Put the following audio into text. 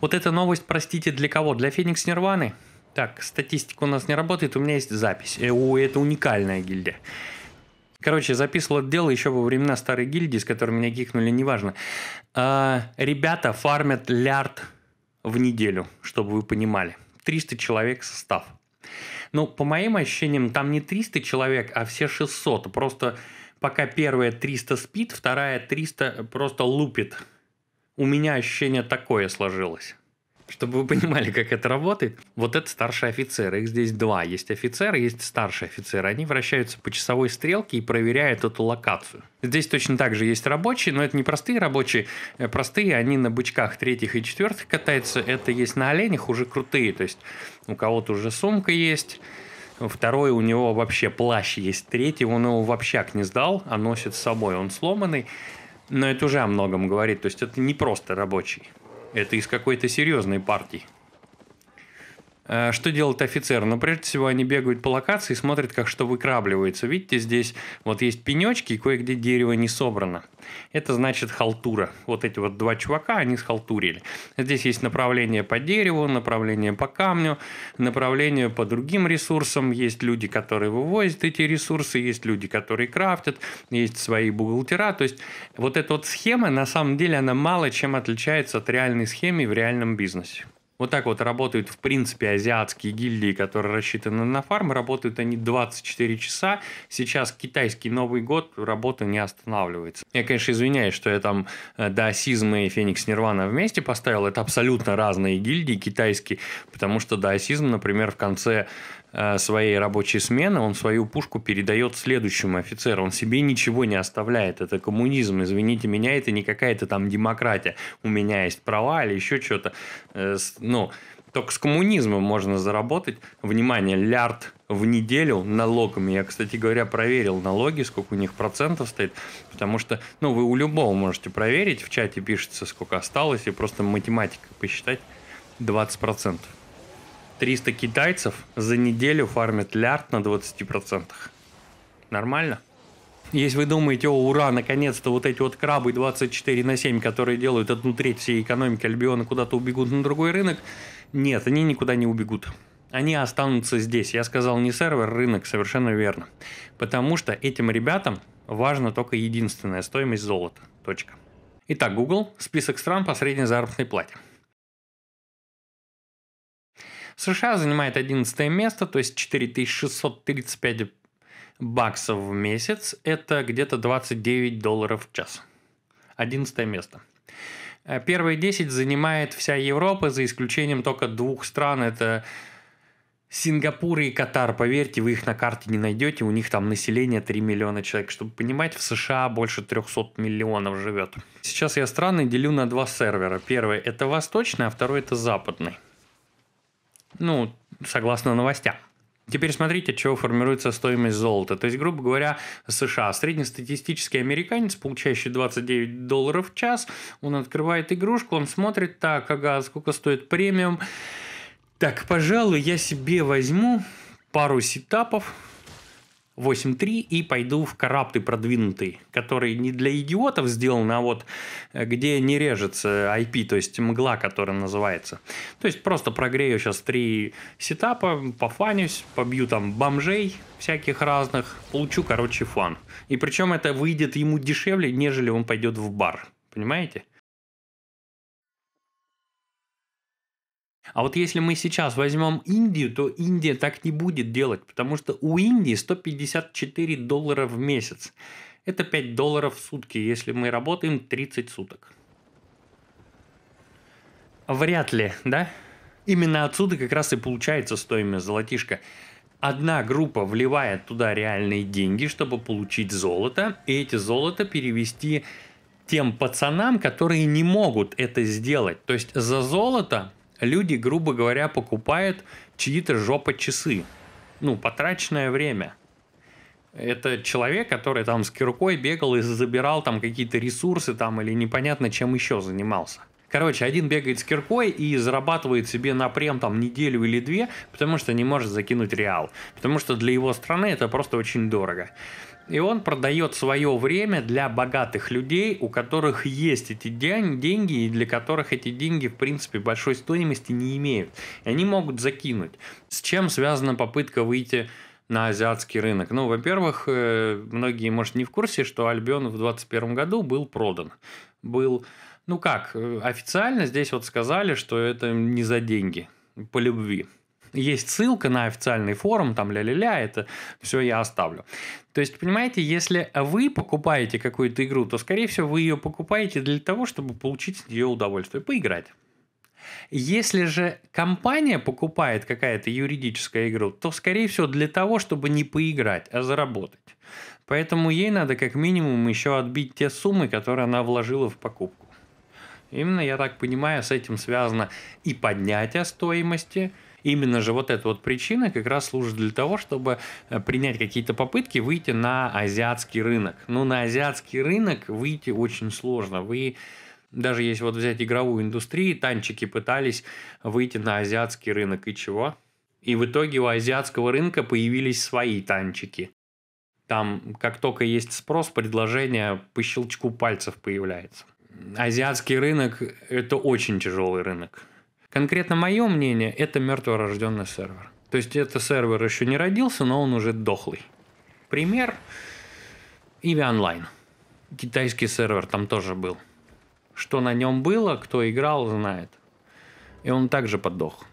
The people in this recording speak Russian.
Вот эта новость, простите, для кого? Для Феникс Нирваны? Так, статистика у нас не работает, у меня есть запись. Э, у, это уникальная гильдия. Короче, записывал это дело еще во времена старой гильдии, с которой меня гикнули, неважно. А, ребята фармят лярд в неделю, чтобы вы понимали. 300 человек состав. Ну, по моим ощущениям, там не 300 человек, а все 600. Просто пока первая 300 спит, вторая 300 просто лупит у меня ощущение такое сложилось. Чтобы вы понимали, как это работает, вот это старшие офицеры. Их здесь два. Есть офицеры, есть старшие офицеры. Они вращаются по часовой стрелке и проверяют эту локацию. Здесь точно так же есть рабочие, но это не простые рабочие. Э, простые, они на бычках третьих и четвертых катаются. Это есть на оленях уже крутые. То есть у кого-то уже сумка есть, Второй у него вообще плащ есть, третий он его вообще общак не сдал, а носит с собой, он сломанный. Но это уже о многом говорит. То есть это не просто рабочий. Это из какой-то серьезной партии. Э, что делает офицер? Ну, прежде всего, они бегают по локации и смотрят, как что выкрабливается. Видите, здесь вот есть пенечки, и кое-где дерево не собрано. Это значит халтура. Вот эти вот два чувака, они схалтурили. Здесь есть направление по дереву, направление по камню, направление по другим ресурсам. Есть люди, которые вывозят эти ресурсы, есть люди, которые крафтят, есть свои бухгалтера. То есть вот эта вот схема, на самом деле, она мало чем отличается от реальной схемы в реальном бизнесе. Вот так вот работают, в принципе, азиатские гильдии, которые рассчитаны на фармы. Работают они 24 часа. Сейчас китайский Новый год, работа не останавливается. Я, конечно, извиняюсь, что я там э, даосизм и Феникс Нирвана вместе поставил. Это абсолютно разные гильдии китайские, потому что даосизм, например, в конце Э, своей рабочей смены, он свою пушку передает следующему офицеру. Он себе ничего не оставляет. Это коммунизм, извините меня, это не какая-то там демократия. У меня есть права или еще что-то. Э, ну, только с коммунизмом можно заработать, внимание, лярд в неделю налогами. Я, кстати говоря, проверил налоги, сколько у них процентов стоит, потому что, ну, вы у любого можете проверить, в чате пишется, сколько осталось, и просто математикой посчитать 20 процентов. 300 китайцев за неделю фармят лярд на 20%. Нормально? Если вы думаете, о, ура, наконец-то вот эти вот крабы 24 на 7, которые делают одну треть всей экономики Альбиона, куда-то убегут на другой рынок, нет, они никуда не убегут. Они останутся здесь. Я сказал не сервер, рынок, совершенно верно. Потому что этим ребятам важна только единственная стоимость золота. Точка. Итак, Google, список стран по средней заработной плате. США занимает 11 место, то есть 4635 баксов в месяц. Это где-то 29 долларов в час. 11 место. Э, первые 10 занимает вся Европа, за исключением только двух стран. Это Сингапур и Катар, поверьте, вы их на карте не найдете, у них там население 3 миллиона человек. Чтобы понимать, в США больше 300 миллионов живет. Сейчас я страны делю на два сервера. Первый это восточный, а второй это западный ну, согласно новостям. Теперь смотрите, от чего формируется стоимость золота. То есть, грубо говоря, США, среднестатистический американец, получающий 29 долларов в час, он открывает игрушку, он смотрит, так, ага, сколько стоит премиум. Так, пожалуй, я себе возьму пару сетапов, 8.3 и пойду в карапты продвинутый, который не для идиотов сделан, а вот э, где не режется IP, то есть мгла, которая называется. То есть просто прогрею сейчас три сетапа, пофанюсь, побью там бомжей всяких разных, получу, короче, фан. И причем это выйдет ему дешевле, нежели он пойдет в бар. Понимаете? А вот если мы сейчас возьмем Индию, то Индия так не будет делать, потому что у Индии 154 доллара в месяц. Это 5 долларов в сутки, если мы работаем 30 суток. Вряд ли, да? Именно отсюда как раз и получается стоимость золотишка. Одна группа вливает туда реальные деньги, чтобы получить золото, и эти золото перевести тем пацанам, которые не могут это сделать. То есть за золото люди, грубо говоря, покупают чьи-то жопа часы. Ну, потраченное время. Это человек, который там с киркой бегал и забирал там какие-то ресурсы там или непонятно чем еще занимался. Короче, один бегает с киркой и зарабатывает себе на прем там неделю или две, потому что не может закинуть реал. Потому что для его страны это просто очень дорого. И он продает свое время для богатых людей, у которых есть эти деньги и для которых эти деньги, в принципе, большой стоимости не имеют. И они могут закинуть. С чем связана попытка выйти на азиатский рынок. Ну, во-первых, э, многие, может, не в курсе, что Альбион в 2021 году был продан. Был, ну как, э, официально здесь вот сказали, что это не за деньги, по любви. Есть ссылка на официальный форум, там ля-ля-ля, это все я оставлю. То есть, понимаете, если вы покупаете какую-то игру, то, скорее всего, вы ее покупаете для того, чтобы получить от нее удовольствие, поиграть. Если же компания покупает какая-то юридическая игру, то, скорее всего, для того, чтобы не поиграть, а заработать. Поэтому ей надо как минимум еще отбить те суммы, которые она вложила в покупку. Именно, я так понимаю, с этим связано и поднятие стоимости – именно же вот эта вот причина как раз служит для того, чтобы э, принять какие-то попытки выйти на азиатский рынок. Но ну, на азиатский рынок выйти очень сложно. Вы даже если вот взять игровую индустрию, танчики пытались выйти на азиатский рынок и чего? И в итоге у азиатского рынка появились свои танчики. Там, как только есть спрос, предложение по щелчку пальцев появляется. Азиатский рынок – это очень тяжелый рынок. Конкретно мое мнение – это мертворожденный сервер. То есть это сервер еще не родился, но он уже дохлый. Пример – Иви Онлайн. Китайский сервер там тоже был. Что на нем было, кто играл, знает. И он также подох.